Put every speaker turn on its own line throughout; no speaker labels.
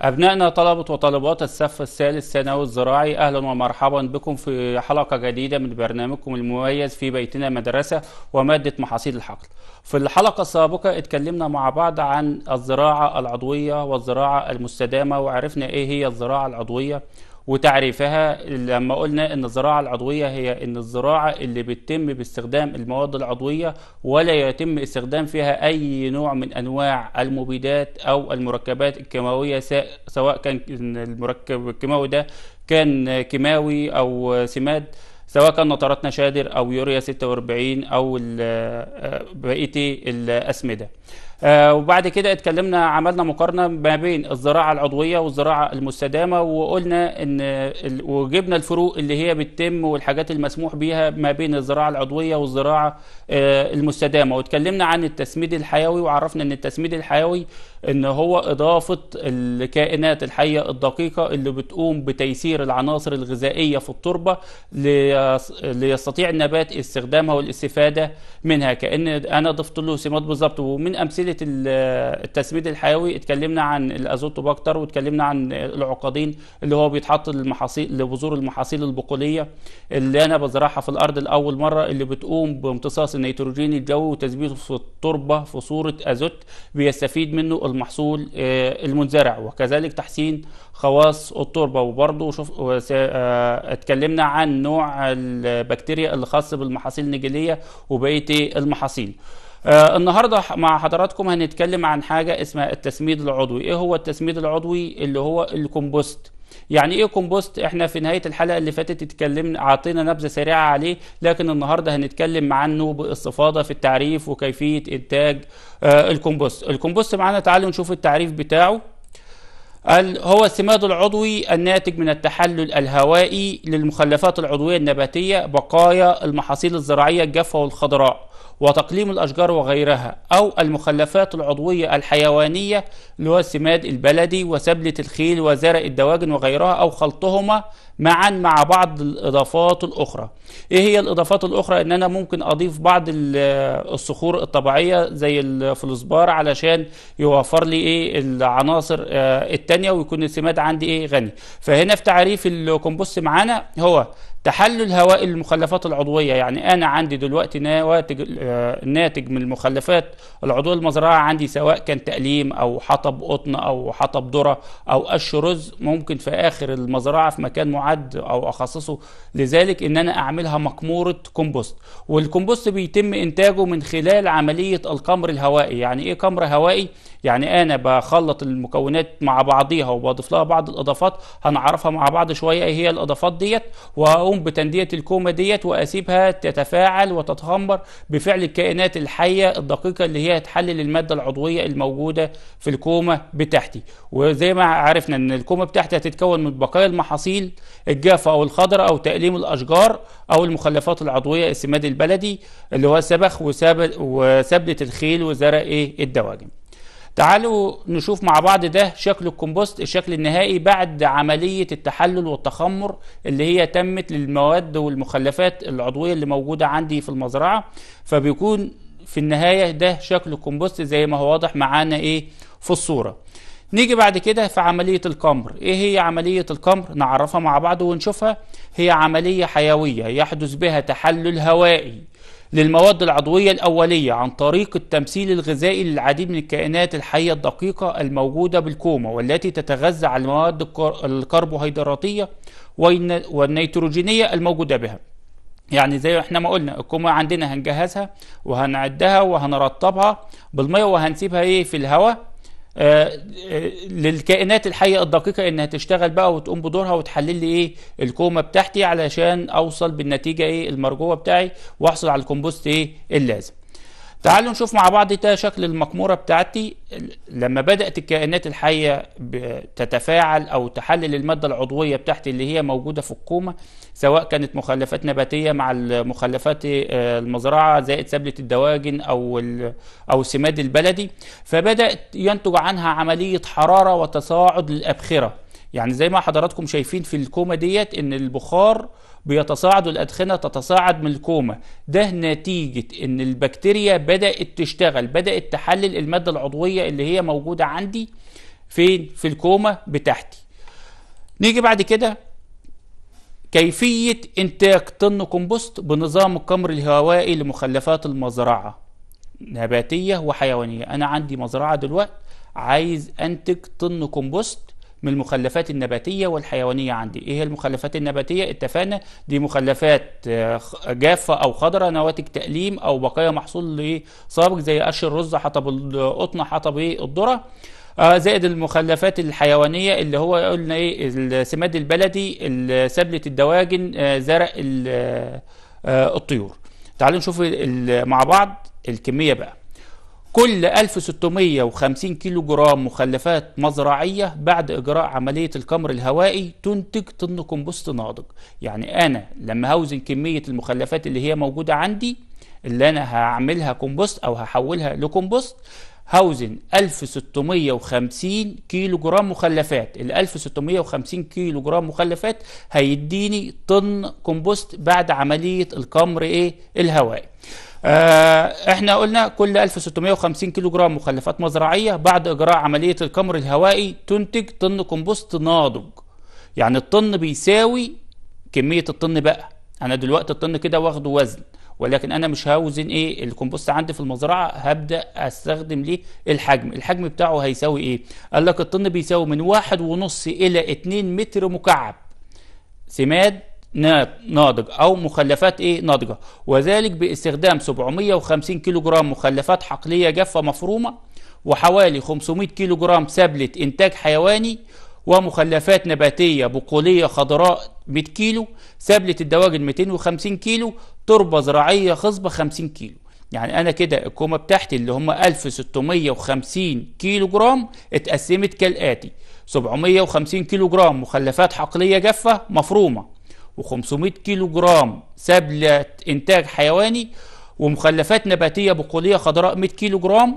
أبنائنا طلبة وطالبات الصف الثالث ثانوي الزراعي أهلا ومرحبا بكم في حلقة جديدة من برنامجكم المميز في بيتنا مدرسة ومادة محاصيل الحقل. في الحلقة السابقة اتكلمنا مع بعض عن الزراعة العضوية والزراعة المستدامة وعرفنا إيه هي الزراعة العضوية وتعريفها لما قلنا ان الزراعة العضوية هي ان الزراعة اللي بتتم باستخدام المواد العضوية ولا يتم استخدام فيها اي نوع من انواع المبيدات او المركبات الكيماوية سواء كان المركب الكيماوي ده كان كيماوي او سماد سواء كان نطرات نشادر او يوريا 46 او آه، بقيه الاسمده آه وبعد كده اتكلمنا عملنا مقارنه ما بين الزراعه العضويه والزراعه المستدامه وقلنا ان وجبنا الفروق اللي هي بتتم والحاجات المسموح بيها ما بين الزراعه العضويه والزراعه آه المستدامه واتكلمنا عن التسميد الحيوي وعرفنا ان التسميد الحيوي ان هو اضافه الكائنات الحيه الدقيقه اللي بتقوم بتيسير العناصر الغذائيه في التربه ليستطيع النبات استخدامها والاستفاده منها كان انا ضفت له سمات بالظبط ومن امثله وسيله التثبيت الحيوي اتكلمنا عن الازوتوباكتر واتكلمنا عن العقادين اللي هو بيتحط للمحاصيل لبذور المحاصيل البقوليه اللي انا بزرعها في الارض لاول مره اللي بتقوم بامتصاص النيتروجين الجوي وتثبيته في التربه في صوره ازوت بيستفيد منه المحصول آه، المنزرع وكذلك تحسين خواص التربه وبرده شوف آه، اتكلمنا عن نوع البكتيريا اللي خاص بالمحاصيل النجيليه وبقيه المحاصيل آه النهارده مع حضراتكم هنتكلم عن حاجه اسمها التسميد العضوي ايه هو التسميد العضوي اللي هو الكومبوست يعني ايه كومبوست احنا في نهايه الحلقه اللي فاتت اتكلمنا اعطينا نبذه سريعه عليه لكن النهارده هنتكلم عنه باستفاضه في التعريف وكيفيه انتاج آه الكومبوست الكومبوست معانا تعالوا نشوف التعريف بتاعه هو السماد العضوي الناتج من التحلل الهوائي للمخلفات العضويه النباتيه بقايا المحاصيل الزراعيه الجافه والخضراء وتقليم الأشجار وغيرها أو المخلفات العضوية الحيوانية اللي هو السماد البلدي وسبلة الخيل وزرع الدواجن وغيرها أو خلطهما معا مع بعض الإضافات الأخرى إيه هي الإضافات الأخرى إن أنا ممكن أضيف بعض الصخور الطبيعية زي الفلسبار علشان يوفر لي إيه العناصر آه، التانية ويكون السماد عندي إيه غني فهنا في تعريف الكمبوست معانا هو تحلل هواء المخلفات العضويه يعني انا عندي دلوقتي نواتج آه، ناتج من المخلفات العضويه المزرعه عندي سواء كان تقليم او حطب قطن او حطب ذره او قش رز ممكن في اخر المزرعه في مكان معد او اخصصه لذلك ان انا اعملها مقموره كومبوست والكومبوست بيتم انتاجه من خلال عمليه القمر الهوائي يعني ايه قمر هوائي يعني انا بخلط المكونات مع بعضيها وبضيف لها بعض الاضافات هنعرفها مع بعض شويه ايه هي الاضافات ديت واقوم بتنديه الكومه ديت واسيبها تتفاعل وتتخمر بفعل الكائنات الحيه الدقيقه اللي هي تحلل الماده العضويه الموجوده في الكومه بتاعتي وزي ما عرفنا ان الكومه بتاعتي هتتكون من بقايا المحاصيل الجافه او الخضراء او تاليم الاشجار او المخلفات العضويه السماد البلدي اللي هو السبخ وسبله الخيل وزرق ايه الدواجن تعالوا نشوف مع بعض ده شكل الكومبوست الشكل النهائي بعد عملية التحلل والتخمر اللي هي تمت للمواد والمخلفات العضوية اللي موجودة عندي في المزرعة فبيكون في النهاية ده شكل الكومبوست زي ما هو واضح معانا ايه في الصورة نيجي بعد كده في عملية القمر ايه هي عملية القمر نعرفها مع بعض ونشوفها هي عملية حيوية يحدث بها تحلل هوائي للمواد العضوية الأولية عن طريق التمثيل الغذائي للعديد من الكائنات الحية الدقيقة الموجودة بالكومة والتي تتغذى على المواد الكربوهيدراتية والنيتروجينية الموجودة بها يعني زي احنا ما قلنا الكومة عندنا هنجهزها وهنعدها وهنرطبها بالمية وهنسيبها ايه في الهواء آه، آه، للكائنات الحيه الدقيقه انها تشتغل بقى وتقوم بدورها وتحلل لي ايه الكومه بتاعتي علشان اوصل بالنتيجه ايه المرجوه بتاعي واحصل على الكومبوست ايه اللازم تعالوا نشوف مع بعض ده شكل المقمورة بتاعتي لما بدأت الكائنات الحية تتفاعل أو تحلل المادة العضوية بتاعتي اللي هي موجودة في الكومة سواء كانت مخلفات نباتية مع المخلفات آه، المزرعة زائد سبلة الدواجن أو أو السماد البلدي فبدأت ينتج عنها عملية حرارة وتصاعد للأبخرة يعني زي ما حضراتكم شايفين في الكومه ديت ان البخار بيتصاعد والادخنه تتصاعد من الكومه ده نتيجه ان البكتيريا بدات تشتغل بدات تحلل الماده العضويه اللي هي موجوده عندي فين في الكومه بتاعتي نيجي بعد كده كيفيه انتاج طن كومبوست بنظام القمر الهوائي لمخلفات المزرعه نباتيه وحيوانيه انا عندي مزرعه دلوقتي عايز انتج طن كومبوست من المخلفات النباتية والحيوانية عندي إيه هي المخلفات النباتية اتفقنا دي مخلفات آه، جافة أو خضرة نواتج تأليم أو بقايا محصول لصابج زي قش الرز حطب القطن حطب إيه؟ الذرة آه زائد المخلفات الحيوانيه اللي هو قلنا ايه السماد البلدي سبله الدواجن آه،, آه آه الطيور تعالوا نشوف مع بعض الكميه بقى كل 1650 كيلو جرام مخلفات مزرعية بعد إجراء عملية الكمر الهوائي تنتج طن كومبوست ناضج يعني أنا لما هوزن كمية المخلفات اللي هي موجودة عندي اللي أنا هعملها كومبوست أو هحولها لكومبوست هوزن 1650 كيلو جرام مخلفات ال 1650 كيلو جرام مخلفات هيديني طن كومبوست بعد عملية الكمر إيه الهوائي آه احنا قلنا كل 1650 كيلو جرام مخلفات مزرعيه بعد اجراء عمليه الكمر الهوائي تنتج طن كومبوست ناضج يعني الطن بيساوي كميه الطن بقى انا دلوقتي الطن كده واخده وزن ولكن انا مش هوزن ايه الكومبوست عندي في المزرعه هبدا استخدم ليه الحجم الحجم بتاعه هيساوي ايه قال لك الطن بيساوي من واحد ونص الى 2 متر مكعب سماد ناضج أو مخلفات إيه ناضجة وذلك باستخدام 750 كيلو جرام مخلفات حقلية جافة مفرومة وحوالي 500 كيلو جرام سبلة إنتاج حيواني ومخلفات نباتية بقولية خضراء 100 كيلو سبلة الدواجن 250 كيلو تربة زراعية خصبة 50 كيلو يعني أنا كده الكومة بتاعتي اللي هم 1650 كيلو جرام اتقسمت كالآتي 750 كيلو جرام مخلفات حقلية جافة مفرومة و500 كيلو جرام سبلة إنتاج حيواني ومخلفات نباتية بقولية خضراء 100 كيلو جرام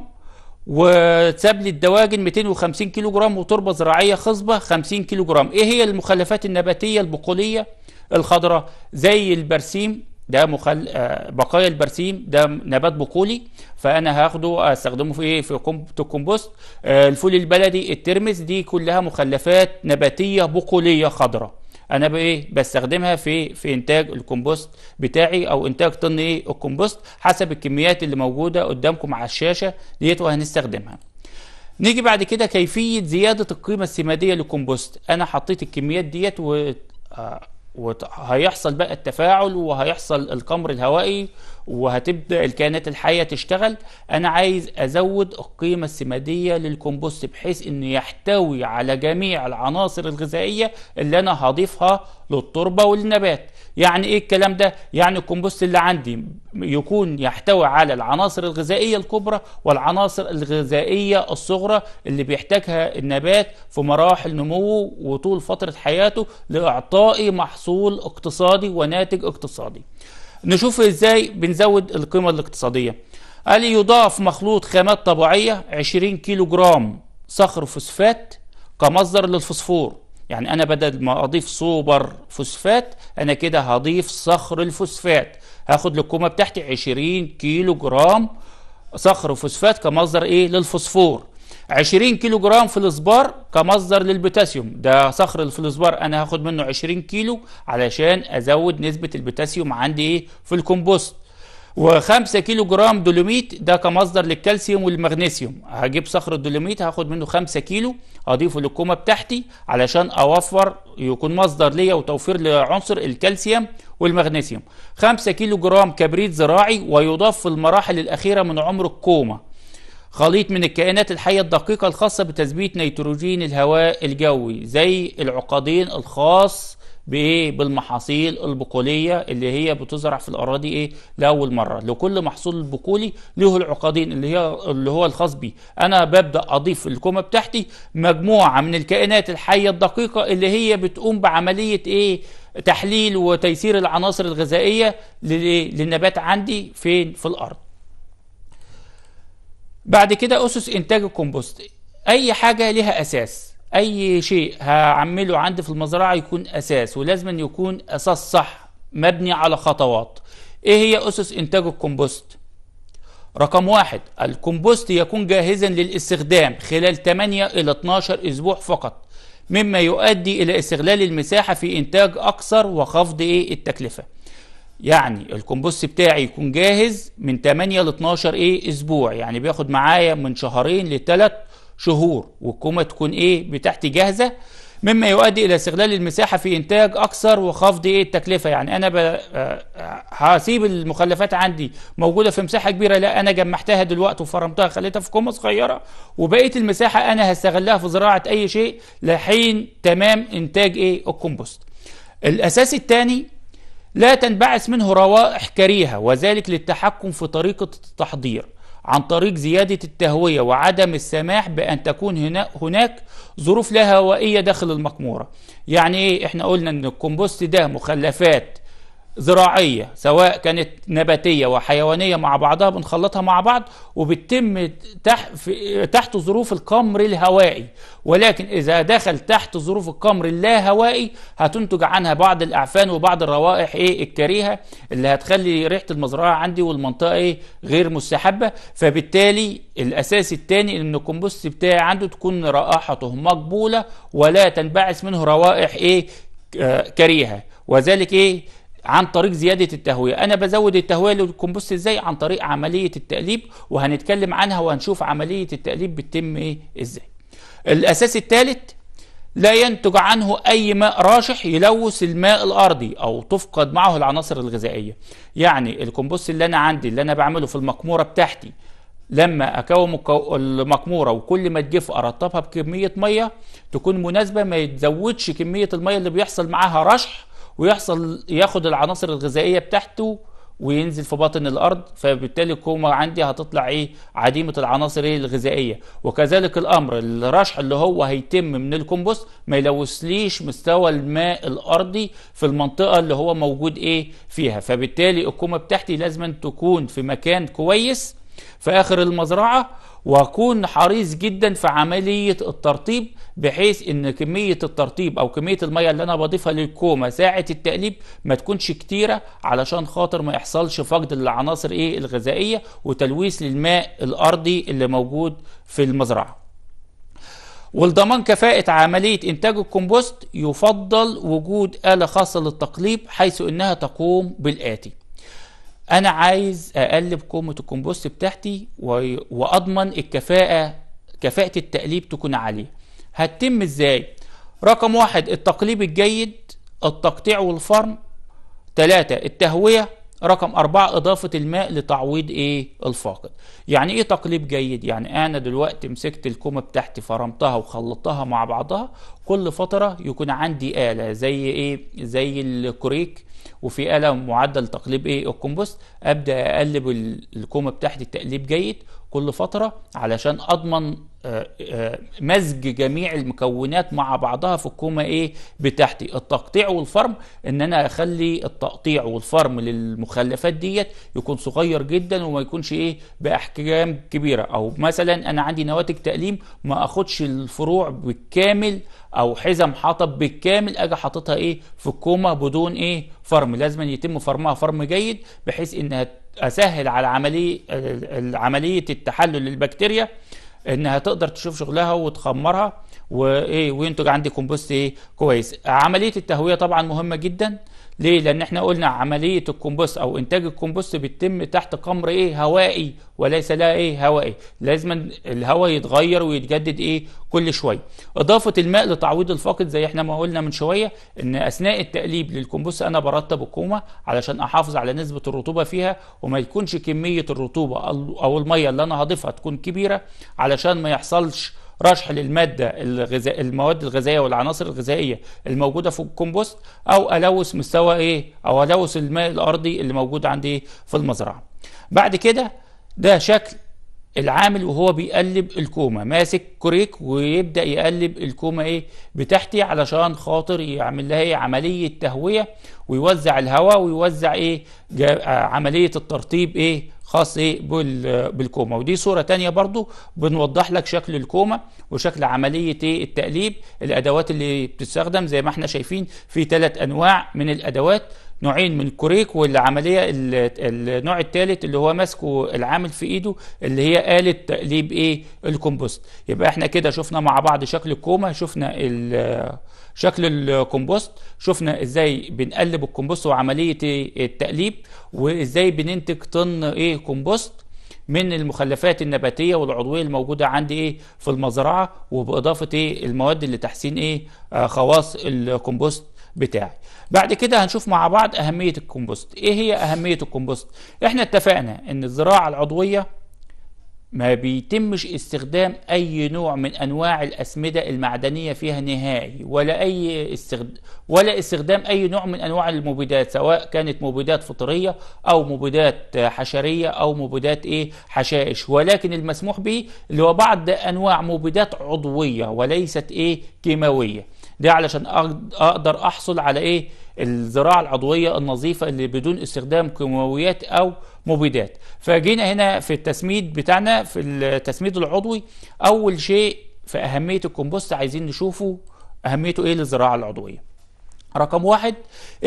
وسبلة دواجن 250 كيلو جرام وتربة زراعية خصبة 50 كيلو جرام إيه هي المخلفات النباتية البقولية الخضراء زي البرسيم ده مخل... آه، بقايا البرسيم ده نبات بقولي فانا هاخده استخدمه في ايه في الكومبوست آه، الفول البلدي الترمس دي كلها مخلفات نباتيه بقوليه خضراء انا بايه بستخدمها في في انتاج الكومبوست بتاعي او انتاج طن ايه الكومبوست حسب الكميات اللي موجوده قدامكم على الشاشه ديت وهنستخدمها نيجي بعد كده كيفيه زياده القيمه السماديه للكومبوست انا حطيت الكميات ديت و آه، وهيحصل بقى التفاعل وهيحصل القمر الهوائي وهتبدا الكائنات الحيه تشتغل انا عايز ازود القيمه السماديه للكومبوست بحيث انه يحتوي على جميع العناصر الغذائيه اللي انا هضيفها للتربه والنبات يعني ايه الكلام ده يعني الكومبوست اللي عندي يكون يحتوي على العناصر الغذائيه الكبرى والعناصر الغذائيه الصغرى اللي بيحتاجها النبات في مراحل نموه وطول فتره حياته لاعطائي محصول اقتصادي وناتج اقتصادي نشوف ازاي بنزود القيمة الاقتصادية قال يضاف مخلوط خامات طبيعية 20 كيلو جرام صخر فوسفات كمصدر للفوسفور يعني انا بدل ما اضيف سوبر فوسفات انا كده هضيف صخر الفوسفات هاخد للكومه بتاعتي 20 كيلو جرام صخر فوسفات كمصدر ايه للفوسفور 20 كيلو جرام فلزبار كمصدر للبوتاسيوم ده صخر الفلزبار انا هاخد منه 20 كيلو علشان ازود نسبه البوتاسيوم عندي ايه في الكمبوست و5 كيلو جرام دولوميت ده كمصدر للكالسيوم والمغنيسيوم هجيب صخر الدولوميت هاخد منه 5 كيلو اضيفه للكومه بتاعتي علشان اوفر يكون مصدر ليا وتوفير لعنصر الكالسيوم والمغنيسيوم 5 كيلو جرام كبريت زراعي ويضاف في المراحل الاخيره من عمر الكومه خليط من الكائنات الحية الدقيقة الخاصة بتثبيت نيتروجين الهواء الجوي زي العقدين الخاص بايه بالمحاصيل البقوليه اللي هي بتزرع في الاراضي ايه لاول مره لكل محصول بقولي له العقدين اللي هي اللي هو الخاص بيه انا ببدا اضيف الكومه بتاعتي مجموعه من الكائنات الحيه الدقيقه اللي هي بتقوم بعمليه ايه تحليل وتيسير العناصر الغذائيه للنبات عندي فين في الارض بعد كده أسس إنتاج الكومبوست أي حاجة لها أساس أي شيء هعمله عندي في المزرعة يكون أساس ولازم يكون أساس صح مبني على خطوات إيه هي أسس إنتاج الكومبوست؟ رقم واحد الكومبوست يكون جاهزا للاستخدام خلال 8 إلى 12 أسبوع فقط مما يؤدي إلى استغلال المساحة في إنتاج أكثر وخفض إيه التكلفة يعني الكمبوست بتاعي يكون جاهز من 8 ل 12 ايه اسبوع يعني بياخد معايا من شهرين لثلاث شهور والكومه تكون ايه بتاعتي جاهزه مما يؤدي الى استغلال المساحه في انتاج اكثر وخفض ايه التكلفه يعني انا آه، آه، هسيب المخلفات عندي موجوده في مساحه كبيره لا انا جمعتها دلوقتي وفرمتها خليتها في كومه صغيره وبقيه المساحه انا هستغلها في زراعه اي شيء لحين تمام انتاج ايه الكومبوست الاساس الثاني لا تنبعث منه روائح كريهة وذلك للتحكم في طريقة التحضير عن طريق زيادة التهوية وعدم السماح بأن تكون هنا هناك ظروف لا هوائية داخل المقمورة يعني إيه؟ إحنا قلنا أن الكمبوست ده مخلفات زراعية سواء كانت نباتية وحيوانية مع بعضها بنخلطها مع بعض وبتتم تح تحت ظروف القمر الهوائي ولكن إذا دخل تحت ظروف القمر اللاهوائي هتنتج عنها بعض الأعفان وبعض الروائح إيه الكريهة اللي هتخلي ريحة المزرعة عندي والمنطقة إيه غير مستحبة فبالتالي الأساس الثاني إن الكمبوست بتاعي عنده تكون رائحته مقبولة ولا تنبعث منه روائح إيه كريهة وذلك إيه عن طريق زيادة التهوية أنا بزود التهوية للكمبوست إزاي عن طريق عملية التقليب وهنتكلم عنها وهنشوف عملية التقليب بتتم إيه إزاي الأساس الثالث لا ينتج عنه أي ماء راشح يلوث الماء الأرضي أو تفقد معه العناصر الغذائية يعني الكمبوست اللي أنا عندي اللي أنا بعمله في المقمورة بتاعتي لما اكون المقموره وكل ما تجف ارطبها بكميه ميه تكون مناسبه ما يتزودش كميه الميه اللي بيحصل معاها رشح ويحصل ياخد العناصر الغذائيه بتاعته وينزل في باطن الارض فبالتالي الكومه عندي هتطلع ايه عديمه العناصر ايه الغذائيه وكذلك الامر الرشح اللي هو هيتم من الكومبوست ما يلوثليش مستوى الماء الارضي في المنطقه اللي هو موجود ايه فيها فبالتالي الكومه بتاعتي لازم تكون في مكان كويس في اخر المزرعه واكون حريص جدا في عمليه الترطيب بحيث ان كميه الترطيب او كميه الميه اللي انا بضيفها للكومه ساعه التقليب ما تكونش كتيره علشان خاطر ما يحصلش فقد للعناصر ايه الغذائيه وتلويث للماء الارضي اللي موجود في المزرعه ولضمان كفاءة عملية إنتاج الكمبوست يفضل وجود آلة خاصة للتقليب حيث إنها تقوم بالآتي انا عايز اقلب قومه الكومبوست بتاعتي واضمن الكفاءة كفاءة التقليب تكون عالية هتتم ازاي رقم واحد التقليب الجيد التقطيع والفرم ثلاثة التهوية رقم أربعة إضافة الماء لتعويض إيه الفاقد يعني إيه تقليب جيد يعني أنا دلوقتي مسكت الكومة بتاعتي فرمتها وخلطتها مع بعضها كل فترة يكون عندي آلة زي إيه زي الكوريك وفي آلة معدل تقليب إيه الكومبوست أبدأ أقلب الكومة بتاعتي تقليب جيد كل فترة علشان أضمن آه، آه، مزج جميع المكونات مع بعضها في الكومة إيه بتاعتي التقطيع والفرم إن أنا أخلي التقطيع والفرم للمخلفات ديت يكون صغير جدا وما يكونش إيه بأحجام كبيرة أو مثلا أنا عندي نواتج تقليم ما أخدش الفروع بالكامل أو حزم حطب بالكامل أجي حاططها إيه في الكومة بدون إيه فرم لازم يتم فرمها فرم جيد بحيث إنها اسهل على عمليه عمليه التحلل للبكتيريا انها تقدر تشوف شغلها وتخمرها وايه وينتج عندي كومبوست ايه كويس عمليه التهويه طبعا مهمه جدا ليه لان احنا قلنا عمليه الكمبوست او انتاج الكمبوست بيتم تحت قمر ايه هوائي وليس لها ايه هوائي لازم الهواء يتغير ويتجدد ايه كل شويه اضافه الماء لتعويض الفاقد زي احنا ما قلنا من شويه ان اثناء التقليب للكمبوس انا برطب الكومه علشان احافظ على نسبه الرطوبه فيها وما يكونش كميه الرطوبه او الميه اللي انا هضيفها تكون كبيره علشان ما يحصلش رشح للماده الغذاء المواد الغذائيه والعناصر الغذائيه الموجوده في الكومبوست او الوث مستوى ايه او الوث الماء الارضي اللي موجود عندي في المزرعه بعد كده ده شكل العامل وهو بيقلب الكومة ماسك كوريك ويبدأ يقلب الكومة ايه بتحتي علشان خاطر يعمل لها ايه عملية تهوية ويوزع الهواء ويوزع ايه عملية الترطيب ايه خاص ايه بالكوما ودي صوره تانية برضو بنوضح لك شكل الكوما وشكل عمليه ايه التقليب الادوات اللي بتستخدم زي ما احنا شايفين في ثلاث انواع من الادوات نوعين من الكوريك والعمليه النوع الثالث اللي هو ماسكه العامل في ايده اللي هي آلة تقليب ايه الكومبوست يبقى احنا كده شفنا مع بعض شكل الكوما شفنا ال شكل الكومبوست شفنا ازاي بنقلب الكومبوست وعمليه التقليب وازاي بننتج طن ايه كومبوست من المخلفات النباتيه والعضويه الموجوده عندي ايه في المزرعه وباضافه ايه المواد اللي تحسين ايه آه خواص الكومبوست بتاعي بعد كده هنشوف مع بعض اهميه الكومبوست ايه هي اهميه الكومبوست احنا اتفقنا ان الزراعه العضويه ما بيتمش استخدام اي نوع من انواع الاسمده المعدنيه فيها نهائي ولا اي استخد... ولا استخدام اي نوع من انواع المبيدات سواء كانت مبيدات فطريه او مبيدات حشريه او مبيدات ايه حشائش ولكن المسموح به اللي هو بعض انواع مبيدات عضويه وليست ايه كيماويه ده علشان اقدر احصل على ايه الزراعه العضويه النظيفه اللي بدون استخدام كيماويات او مبيدات فجينا هنا في التسميد بتاعنا في التسميد العضوي اول شيء في اهميه الكمبوست عايزين نشوفه اهميته ايه للزراعه العضويه رقم واحد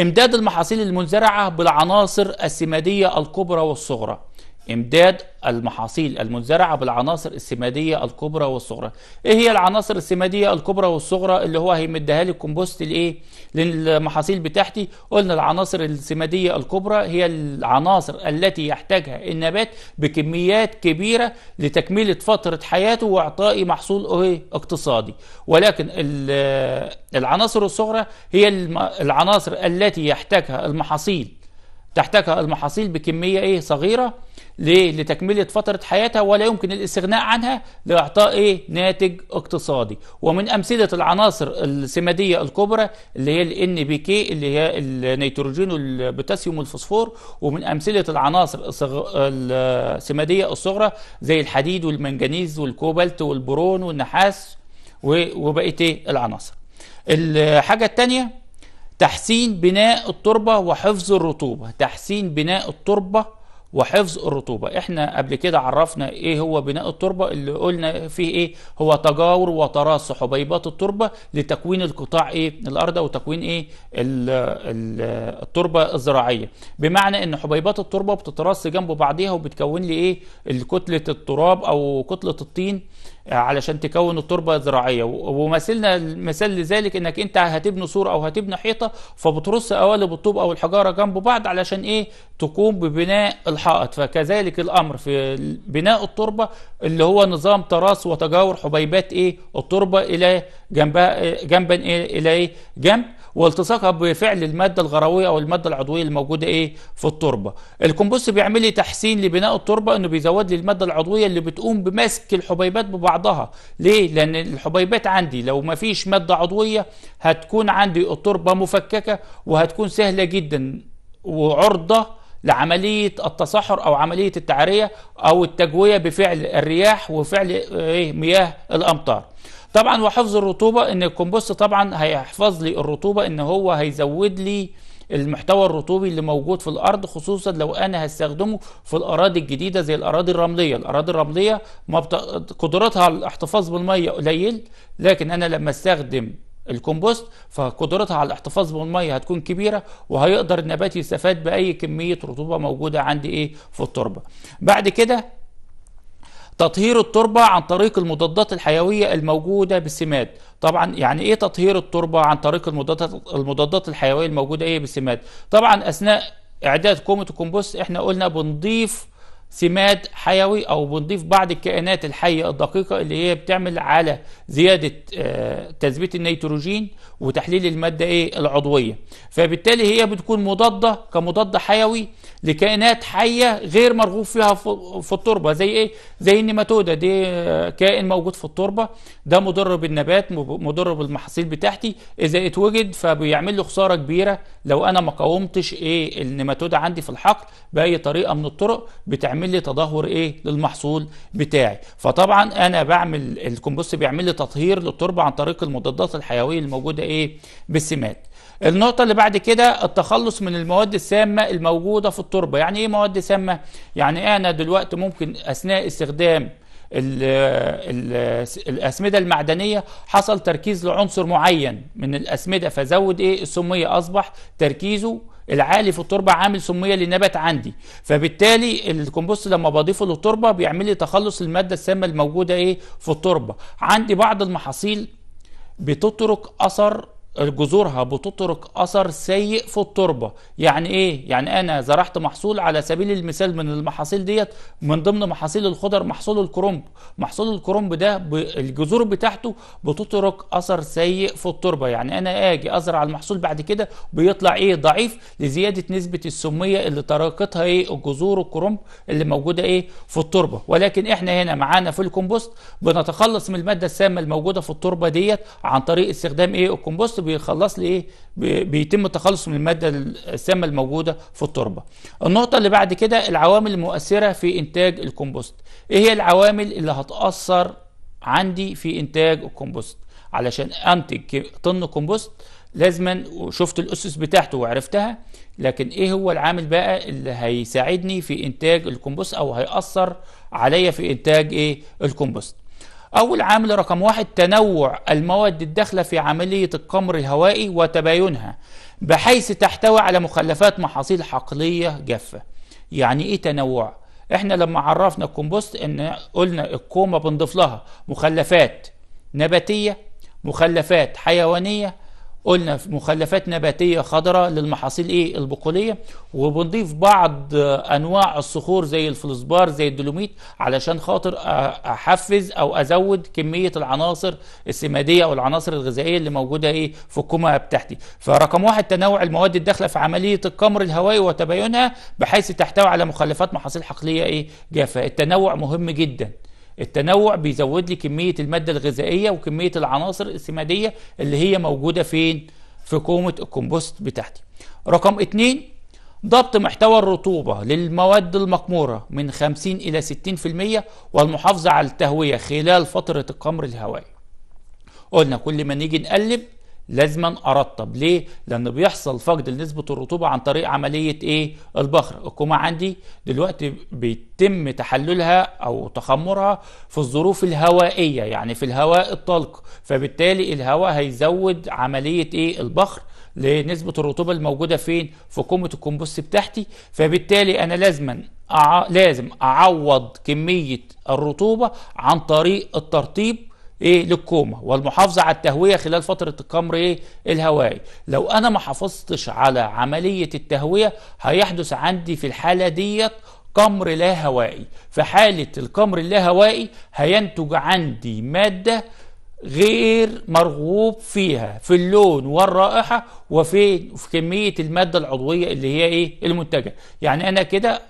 امداد المحاصيل المنزرعه بالعناصر السماديه الكبرى والصغرى إمداد المحاصيل المزرعة بالعناصر السمادية الكبرى والصغرى إيه هي العناصر السمادية الكبرى والصغرى اللي هو هيمدها لي الكومبوست لإيه للمحاصيل بتاعتي قلنا العناصر السمادية الكبرى هي العناصر التي يحتاجها النبات بكميات كبيرة لتكملة فترة حياته وإعطاء محصول إيه اقتصادي ولكن العناصر الصغرى هي العناصر التي يحتاجها المحاصيل تحتاج المحاصيل بكمية إيه صغيرة ليه؟ لتكملة فترة حياتها ولا يمكن الاستغناء عنها لإعطاء إيه؟ ناتج اقتصادي ومن أمثلة العناصر السمادية الكبرى اللي هي ال NPK اللي هي النيتروجين والبوتاسيوم والفوسفور ومن أمثلة العناصر السمادية الصغرى زي الحديد والمنجنيز والكوبالت والبرون والنحاس وبقية إيه؟ العناصر الحاجة الثانية تحسين بناء التربة وحفظ الرطوبة تحسين بناء التربة وحفظ الرطوبة احنا قبل كده عرفنا ايه هو بناء التربة اللي قلنا فيه ايه هو تجاور وتراص حبيبات التربة لتكوين القطاع ايه الارض وتكوين ايه التربة الزراعية بمعنى ان حبيبات التربة بتتراص جنب بعضيها وبتكون لي ايه كتلة التراب او كتلة الطين آه، علشان تكون التربه الزراعيه ومثلنا مثال لذلك انك انت هتبني سور او هتبني حيطه فبترص قوالب الطوب او الحجاره جنب بعض علشان ايه تقوم ببناء الحائط فكذلك الامر في بناء التربه اللي هو نظام تراس وتجاور حبيبات ايه التربه الى جنبها جنبا إيه الى ايه جنب والتصاقها بفعل الماده الغرويه او الماده العضويه الموجوده ايه في التربه الكمبوست بيعمل لي تحسين لبناء التربه انه بيزود لي الماده العضويه اللي بتقوم بمسك الحبيبات ببعضها ليه لان الحبيبات عندي لو ما فيش ماده عضويه هتكون عندي التربه مفككه وهتكون سهله جدا وعرضه لعملية التصحر أو عملية التعرية أو التجوية بفعل الرياح وفعل إيه؟ مياه الأمطار طبعا وحفظ الرطوبة ان الكمبوست طبعا هيحفظ لي الرطوبة ان هو هيزود لي المحتوى الرطوبي اللي موجود في الارض خصوصا لو انا هستخدمه في الاراضي الجديده زي الاراضي الرمليه الاراضي الرمليه ما بت... قدرتها على الاحتفاظ بالميه قليل لكن انا لما استخدم الكمبوست فقدرتها على الاحتفاظ بالميه هتكون كبيره وهيقدر النبات يستفاد باي كميه رطوبه موجوده عندي ايه في التربه بعد كده تطهير التربة عن طريق المضادات الحيوية الموجودة بالسماد طبعا يعني ايه تطهير التربة عن طريق المضادات المضادات الحيوية الموجودة ايه بالسماد طبعا اثناء اعداد كومة الكومبوست احنا قلنا بنضيف سماد حيوي او بنضيف بعض الكائنات الحيه الدقيقه اللي هي بتعمل على زياده آه، تثبيت النيتروجين وتحليل الماده ايه العضويه فبالتالي هي بتكون مضاده كمضاد حيوي لكائنات حيه غير مرغوب فيها في التربه زي ايه زي النيماتودا دي كائن موجود في التربه ده مضر بالنبات مضر بالمحاصيل بتاعتي اذا اتوجد فبيعمل له خساره كبيره لو انا ما قاومتش ايه النيماتودا عندي في الحقل باي طريقه من الطرق بتعمل لي تدهور ايه للمحصول بتاعي فطبعا انا بعمل الكمبوست بيعمل لي تطهير للتربه عن طريق المضادات الحيويه الموجوده ايه بالسمات النقطة اللي بعد كده التخلص من المواد السامة الموجودة في التربة يعني ايه مواد سامة؟ يعني انا دلوقتي ممكن اثناء استخدام الـ الـ الأسمدة المعدنية حصل تركيز لعنصر معين من الأسمدة فزود ايه السمية أصبح تركيزه العالي في التربة عامل سمية للنبات عندي فبالتالي الكمبوست لما بضيفه للتربة بيعمل لي تخلص المادة السامة الموجودة ايه في التربة عندي بعض المحاصيل بتترك أثر جذورها بتترك اثر سيء في التربه يعني ايه يعني انا زرعت محصول على سبيل المثال من المحاصيل ديت من ضمن محاصيل الخضر محصول الكرنب محصول الكرنب ده الجذور بتاعته بتترك اثر سيء في التربه يعني انا اجي ازرع المحصول بعد كده بيطلع ايه ضعيف لزياده نسبه السميه اللي تركتها ايه الجذور الكرنب اللي موجوده ايه في التربه ولكن احنا هنا معانا في الكومبوست بنتخلص من الماده السامه الموجوده في التربه ديت عن طريق استخدام ايه الكومبوست بيخلص لي ايه بيتم التخلص من الماده السامه الموجوده في التربه النقطه اللي بعد كده العوامل المؤثره في انتاج الكومبوست ايه هي العوامل اللي هتاثر عندي في انتاج الكومبوست علشان انتج طن كومبوست لازما شفت الاسس بتاعته وعرفتها لكن ايه هو العامل بقى اللي هيساعدني في انتاج الكومبوست او هيأثر عليا في انتاج ايه الكومبوست أول عامل رقم واحد تنوع المواد الداخلة في عملية القمر الهوائي وتباينها بحيث تحتوي على مخلفات محاصيل حقلية جافة يعني إيه تنوع؟ إحنا لما عرفنا الكومبوست إن قلنا الكومة بنضيف لها مخلفات نباتية مخلفات حيوانية قلنا مخلفات نباتية خضراء للمحاصيل ايه البقولية وبنضيف بعض انواع الصخور زي الفلسبار زي الدولوميت علشان خاطر احفز او ازود كمية العناصر السمادية او العناصر الغذائية اللي موجودة ايه في الكومة بتاعتي فرقم واحد تنوع المواد الداخلة في عملية القمر الهوائي وتباينها بحيث تحتوي على مخلفات محاصيل حقلية ايه جافة التنوع مهم جدا التنوع بيزود لي كمية المادة الغذائية وكمية العناصر السمادية اللي هي موجودة فين في كومة الكمبوست بتاعتي رقم اتنين ضبط محتوى الرطوبة للمواد المقمورة من 50 إلى 60% والمحافظة على التهوية خلال فترة القمر الهوائي قلنا كل ما نيجي نقلب لازما ارطب ليه لان بيحصل فقد لنسبه الرطوبه عن طريق عمليه ايه البخر الكومه عندي دلوقتي بيتم تحللها او تخمرها في الظروف الهوائيه يعني في الهواء الطلق فبالتالي الهواء هيزود عمليه ايه البخر لنسبه الرطوبه الموجوده فين في قمة الكمبوست بتاعتي فبالتالي انا لازما أع... لازم اعوض كميه الرطوبه عن طريق الترطيب ايه للكوما والمحافظه على التهويه خلال فتره القمر ايه الهوائي لو انا ما حافظتش على عمليه التهويه هيحدث عندي في الحاله ديت قمر لا هوائي في حاله القمر اللا هوائي هينتج عندي ماده غير مرغوب فيها في اللون والرائحة وفي في كمية المادة العضوية اللي هي ايه المنتجة يعني انا كده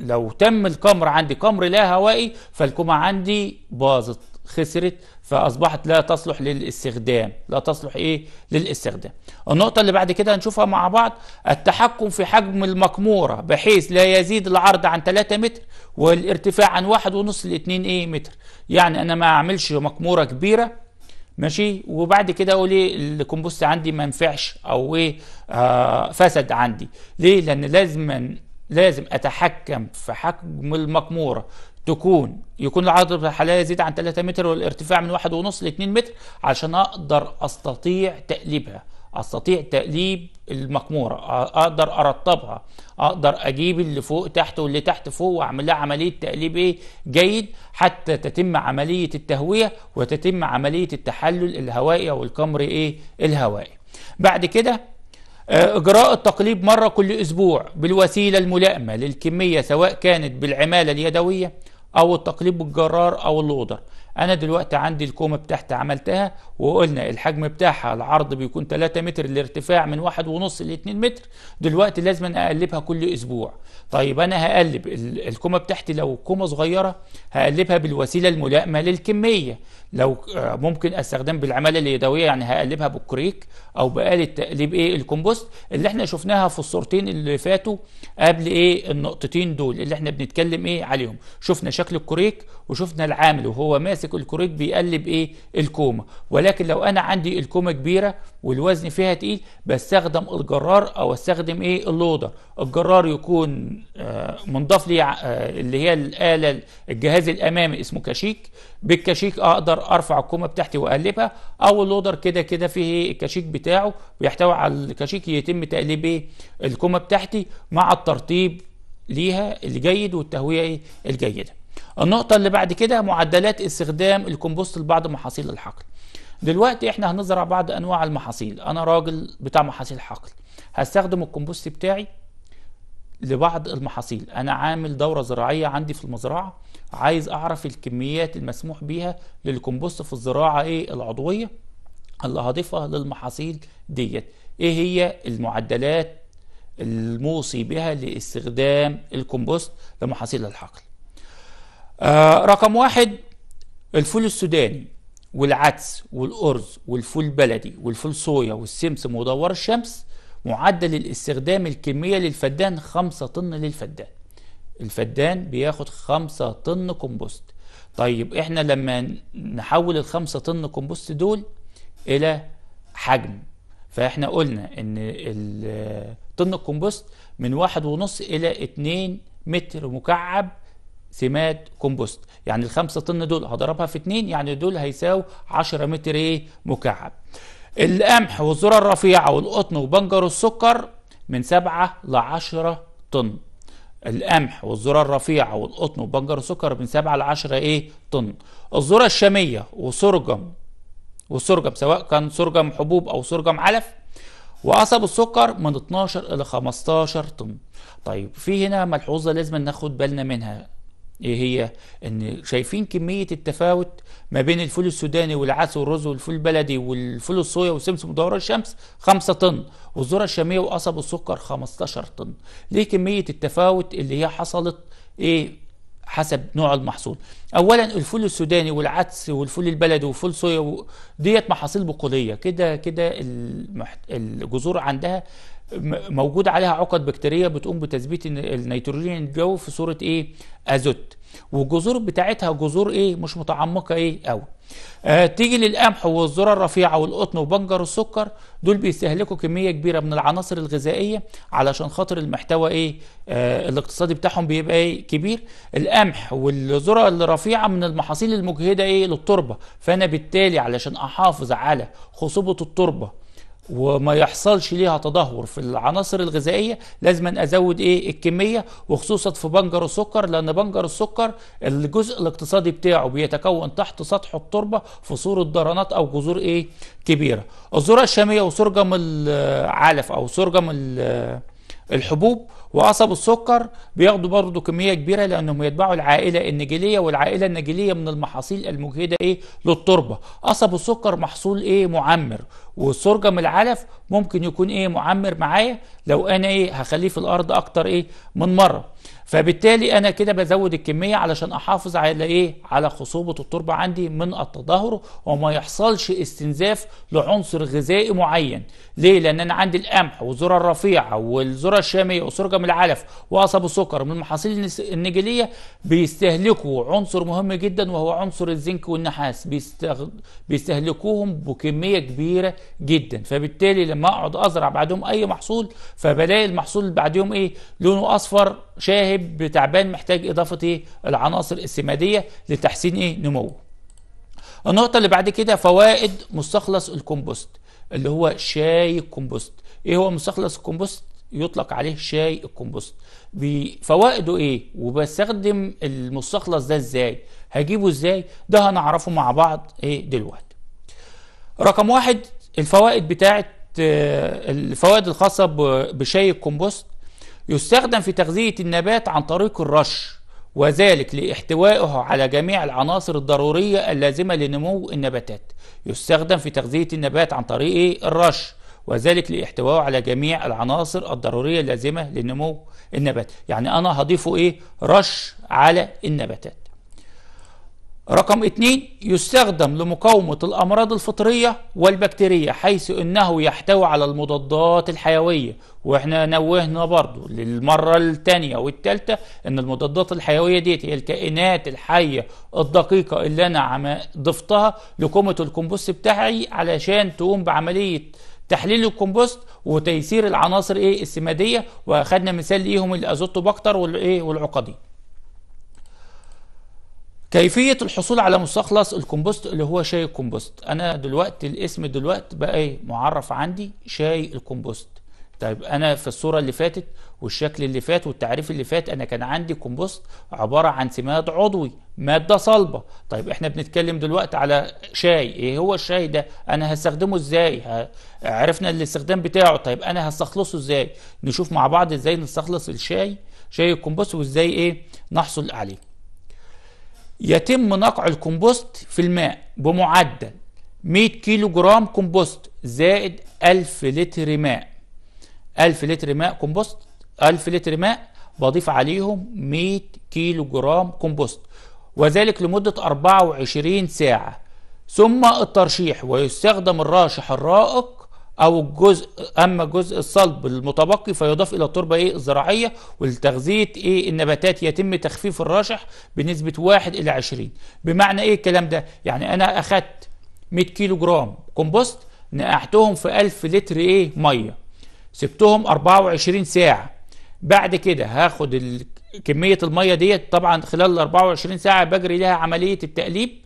لو تم القمر عندي قمر لا هوائي فالكومة عندي باظت خسرت فاصبحت لا تصلح للاستخدام لا تصلح ايه للاستخدام النقطه اللي بعد كده هنشوفها مع بعض التحكم في حجم المقموره بحيث لا يزيد العرض عن 3 متر والارتفاع عن 1.5 ل 2 ايه متر يعني انا ما اعملش مقموره كبيره ماشي وبعد كده اقول ايه الكمبوست عندي ما نفعش او ايه آه فسد عندي ليه لان لازم لازم اتحكم في حجم المقموره تكون يكون العرض الحلال يزيد عن 3 متر والارتفاع من 1.5 ل 2 متر عشان اقدر استطيع تقليبها استطيع تقليب المقموره اقدر ارطبها اقدر اجيب اللي فوق تحت واللي تحت فوق واعمل لها عمليه تقليب ايه جيد حتى تتم عمليه التهويه وتتم عمليه التحلل الهوائي او القمر ايه الهوائي بعد كده آه، إجراء التقليب مرة كل أسبوع بالوسيلة الملائمة للكمية سواء كانت بالعمالة اليدوية او التقليب بالجرار او اللودر انا دلوقتي عندي الكومه بتاعتي عملتها وقلنا الحجم بتاعها العرض بيكون 3 متر الارتفاع من 1.5 ل 2 متر دلوقتي لازم أنا اقلبها كل اسبوع طيب انا هقلب الكومه بتاعتي لو كومه صغيره هقلبها بالوسيله الملائمه للكميه لو آه، ممكن استخدم بالعماله اليدويه يعني هقلبها بالكريك او بآلة تقليب ايه الكومبوست اللي احنا شفناها في الصورتين اللي فاتوا قبل ايه النقطتين دول اللي احنا بنتكلم ايه عليهم شفنا شكل الكريك وشفنا العامل وهو ماسك ماسك الكوريك بيقلب ايه الكومة ولكن لو انا عندي الكومة كبيره والوزن فيها تقيل بستخدم الجرار او استخدم ايه اللودر الجرار يكون آه، منضاف لي آه، اللي هي الاله الجهاز الامامي اسمه كاشيك بالكاشيك اقدر ارفع الكومة بتاعتي واقلبها او اللودر كده كده فيه إيه؟ الكاشيك بتاعه بيحتوي على الكاشيك يتم تقليب ايه الكومة بتاعتي مع الترطيب ليها الجيد والتهويه ايه الجيده النقطة اللي بعد كده معدلات استخدام الكمبوست لبعض محاصيل الحقل دلوقتي احنا هنزرع بعض انواع المحاصيل انا راجل بتاع محاصيل حقل هستخدم الكمبوست بتاعي لبعض المحاصيل انا عامل دورة زراعية عندي في المزرعة عايز اعرف الكميات المسموح بيها للكمبوست في الزراعة ايه العضوية اللي هضيفها للمحاصيل ديت ايه هي المعدلات الموصي بها لاستخدام الكمبوست لمحاصيل الحقل آه رقم واحد الفول السوداني والعدس والأرز والفول بلدي والفول صويا والسمسم ودوار الشمس معدل الاستخدام الكمية للفدان 5 طن للفدان الفدان بياخد 5 طن كومبوست طيب احنا لما نحول الخمسة طن كومبوست دول الى حجم فاحنا قلنا ان طن الكومبوست من واحد ونص الى اتنين متر مكعب سماد كومبوست يعني الخمسة طن دول هضربها في اتنين يعني دول هيساو 10 متر ايه مكعب القمح والذرة الرفيعة والقطن وبنجر السكر من 7 ل 10 طن القمح والذرة الرفيعة والقطن وبنجر السكر من 7 ل 10 ايه طن الذرة الشامية وسرجم والسرجم سواء كان سرجم حبوب او سرجم علف وقصب السكر من 12 الى 15 طن طيب في هنا ملحوظه لازم ناخد بالنا منها ايه هي ان شايفين كميه التفاوت ما بين الفول السوداني والعدس والرز والفول البلدي والفول الصويا والسمسم ودور الشمس 5 طن والذره الشاميه وقصب السكر 15 طن ليه كميه التفاوت اللي هي حصلت ايه حسب نوع المحصول اولا الفول السوداني والعدس والفول البلدي وفول صويا ديت محاصيل بقوليه كده كده الجذور عندها موجود عليها عقد بكتيريه بتقوم بتثبيت النيتروجين الجوي في صوره ايه ازوت والجذور بتاعتها جذور ايه مش متعمقه ايه قوي آه تيجي للقمح والذره الرفيعه والقطن وبنجر السكر دول بيستهلكوا كميه كبيره من العناصر الغذائيه علشان خاطر المحتوى ايه آه الاقتصادي بتاعهم بيبقى ايه كبير القمح والذره الرفيعه من المحاصيل المجهده ايه للتربه فانا بالتالي علشان احافظ على خصوبه التربه وما يحصلش ليها تدهور في العناصر الغذائيه لازم ازود ايه الكميه وخصوصا في بنجر السكر لان بنجر السكر الجزء الاقتصادي بتاعه بيتكون تحت سطح التربه في صوره درانات او جذور ايه كبيره الذره الشاميه وسرجم العلف او سرجم الحبوب وعصب السكر بياخدوا برضه كميه كبيره لانهم يتبعوا العائله النجيليه والعائله النجيليه من المحاصيل المجهده ايه للتربه قصب السكر محصول ايه معمر والسرجم العلف ممكن يكون ايه معمر معايا لو انا ايه هخليه في الارض اكتر ايه من مره فبالتالي انا كده بزود الكميه علشان احافظ على ايه على خصوبه التربه عندي من التدهور وما يحصلش استنزاف لعنصر غذائي معين ليه لان انا عندي القمح والذره الرفيعه والذره الشاميه وسرجم العلف وقصب السكر من المحاصيل النجيليه بيستهلكوا عنصر مهم جدا وهو عنصر الزنك والنحاس بيستهلكوهم بكميه كبيره جدا فبالتالي لما اقعد ازرع بعدهم اي محصول فبلاقي المحصول اللي بعدهم ايه لونه اصفر شاهب تعبان محتاج اضافه ايه العناصر السماديه لتحسين ايه نموه النقطه اللي بعد كده فوائد مستخلص الكمبوست اللي هو شاي الكمبوست ايه هو مستخلص الكمبوست يطلق عليه شاي الكمبوست فوائده ايه وبستخدم المستخلص ده ازاي هجيبه ازاي ده هنعرفه مع بعض ايه دلوقتي رقم واحد الفوائد بتاعت آه، الفوائد الخاصة بشاي الكمبوست يستخدم في تغذية النبات عن طريق الرش وذلك لاحتوائه على جميع العناصر الضرورية اللازمة لنمو النباتات يستخدم في تغذية النبات عن طريق الرش وذلك لاحتوائه على جميع العناصر الضرورية اللازمة لنمو النبات يعني أنا هضيفه إيه؟ رش على النباتات رقم اثنين يستخدم لمقاومة الأمراض الفطرية والبكتيرية حيث أنه يحتوي على المضادات الحيوية وإحنا نوهنا برضو للمرة الثانية والثالثة أن المضادات الحيوية دي هي الكائنات الحية الدقيقة اللي أنا عم ضفتها لقومة الكمبوست بتاعي علشان تقوم بعملية تحليل الكمبوست وتيسير العناصر ايه السماديه واخدنا مثال ليهم الازوتوباكتر والايه والعقدي كيفية الحصول على مستخلص الكمبوست اللي هو شاي الكمبوست أنا دلوقتي الاسم دلوقتي بقى إيه معرف عندي شاي الكمبوست طيب أنا في الصورة اللي فاتت والشكل اللي فات والتعريف اللي فات أنا كان عندي كومبوست عبارة عن سماد عضوي مادة صلبة طيب إحنا بنتكلم دلوقتي على شاي إيه هو الشاي ده أنا هستخدمه إزاي عرفنا الاستخدام بتاعه طيب أنا هستخلصه إزاي نشوف مع بعض إزاي نستخلص الشاي شاي الكومبوست وإزاي إيه نحصل عليه يتم نقع الكمبوست في الماء بمعدل 100 كيلو جرام كومبوست زائد 1000 لتر ماء 1000 لتر ماء كومبوست 1000 لتر ماء بضيف عليهم 100 كيلو جرام كومبوست وذلك لمدة 24 ساعة ثم الترشيح ويستخدم الراشح الرائق او الجزء اما الجزء الصلب المتبقي فيضاف الى التربه ايه الزراعيه ولتغذيه ايه النباتات يتم تخفيف الرشح بنسبه 1 الى 20 بمعنى ايه الكلام ده يعني انا اخدت 100 كيلو جرام كومبوست نقعتهم في 1000 لتر ايه ميه سبتهم 24 ساعه بعد كده هاخد كميه الميه ديت طبعا خلال ال 24 ساعه بجري لها عمليه التقليب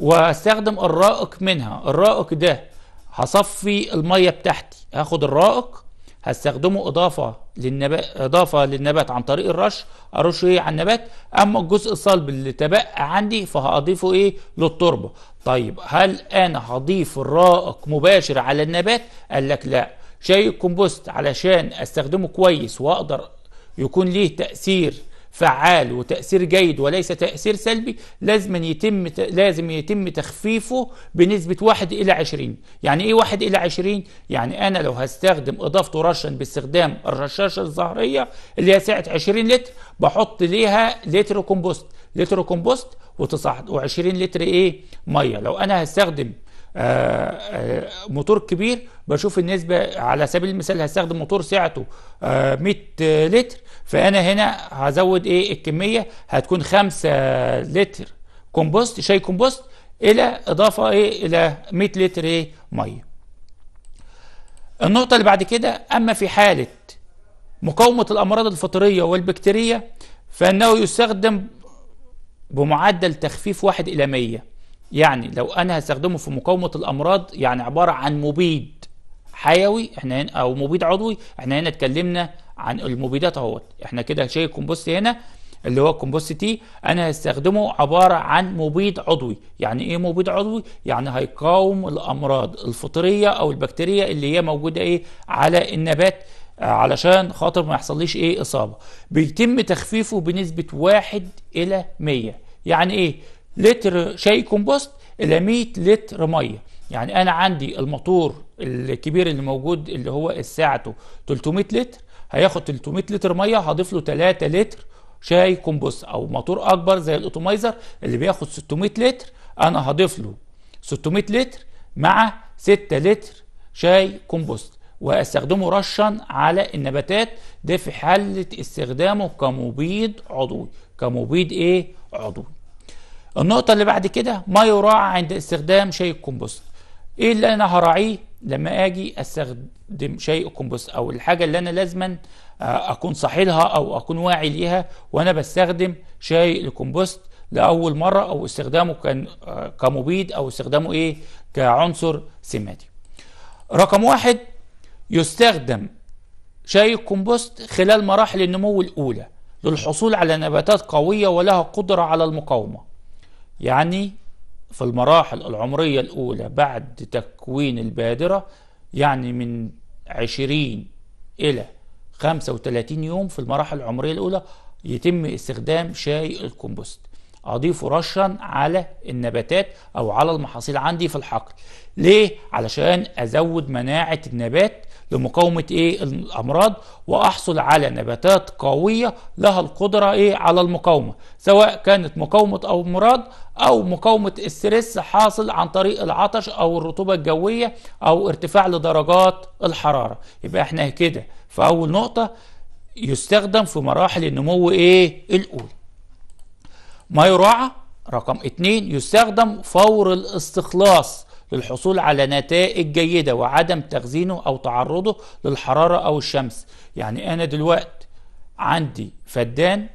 واستخدم الرائق منها الرائق ده هصفي الميه بتاعتي هاخد الرائق هستخدمه اضافه للنبات اضافه للنبات عن طريق الرش ارشه ايه على النبات اما الجزء الصلب اللي تبقى عندي فهضيفه ايه للتربه طيب هل انا هضيف الرائق مباشر على النبات قال لك لا شاي الكومبوست علشان استخدمه كويس واقدر يكون ليه تاثير فعال وتأثير جيد وليس تأثير سلبي لازم يتم لازم يتم تخفيفه بنسبة 1 إلى 20 يعني إيه 1 إلى 20 يعني أنا لو هستخدم إضافته رشن باستخدام الرشاشة الزهرية اللي هي سعة 20 لتر بحط ليها لتر كومبوست لتر كومبوست و20 لتر إيه مية لو أنا هستخدم آه، آه، موتور كبير بشوف النسبة على سبيل المثال هستخدم موتور سعته 100 آه، لتر فأنا هنا هزود إيه الكمية هتكون 5 لتر كومبوست شاي كومبوست إلى إضافة إيه إلى 100 لتر إيه مية النقطة اللي بعد كده أما في حالة مقاومة الأمراض الفطرية والبكتيرية فإنه يستخدم بمعدل تخفيف 1 إلى 100 يعني لو انا هستخدمه في مقاومه الامراض يعني عباره عن مبيد حيوي احنا هنا او مبيد عضوي احنا هنا اتكلمنا عن المبيدات اهوت احنا كده شايف الكومبوست هنا اللي هو الكومبوست تي انا هستخدمه عباره عن مبيد عضوي يعني ايه مبيد عضوي يعني هيقاوم الامراض الفطريه او البكتيريا اللي هي موجوده ايه على النبات علشان خاطر ما يحصليش ايه اصابه بيتم تخفيفه بنسبه 1 الى 100 يعني ايه لتر شاي كومبوست الى 100 لتر ميه يعني انا عندي الموتور الكبير اللي موجود اللي هو ساعته 300 لتر هياخد 300 لتر ميه هضيف له 3 لتر شاي كومبوست او موتور اكبر زي الاوتومايزر اللي بياخد 600 لتر انا هضيف له 600 لتر مع 6 لتر شاي كومبوست واستخدمه رشا على النباتات ده في حالة استخدامه كمبيد عضوي كمبيد ايه عضوي النقطة اللي بعد كده ما يراعى عند استخدام شيء الكمبوست ايه اللي انا هراعيه لما اجي استخدم شيء الكمبوست او الحاجة اللي انا لازما آه، اكون صاحي لها او اكون واعي ليها وانا بستخدم شيء الكمبوست لاول مرة او استخدامه كان آه، كمبيد او استخدامه ايه كعنصر سمادي رقم واحد يستخدم شاي الكمبوست خلال مراحل النمو الأولى للحصول على نباتات قوية ولها قدرة على المقاومة يعني في المراحل العمرية الأولى بعد تكوين البادرة يعني من 20 إلى 35 يوم في المراحل العمرية الأولى يتم استخدام شاي الكمبوست اضيف رشا على النباتات او على المحاصيل عندي في الحقل ليه علشان ازود مناعه النبات لمقاومه ايه الامراض واحصل على نباتات قويه لها القدره ايه على المقاومه سواء كانت مقاومه امراض او مقاومه الستريس حاصل عن طريق العطش او الرطوبه الجويه او ارتفاع لدرجات الحراره يبقى احنا كده في اول نقطه يستخدم في مراحل النمو ايه الاولى ما يراعى رقم اتنين يستخدم فور الاستخلاص للحصول على نتائج جيدة وعدم تخزينه أو تعرضه للحرارة أو الشمس يعني أنا دلوقت عندي فدان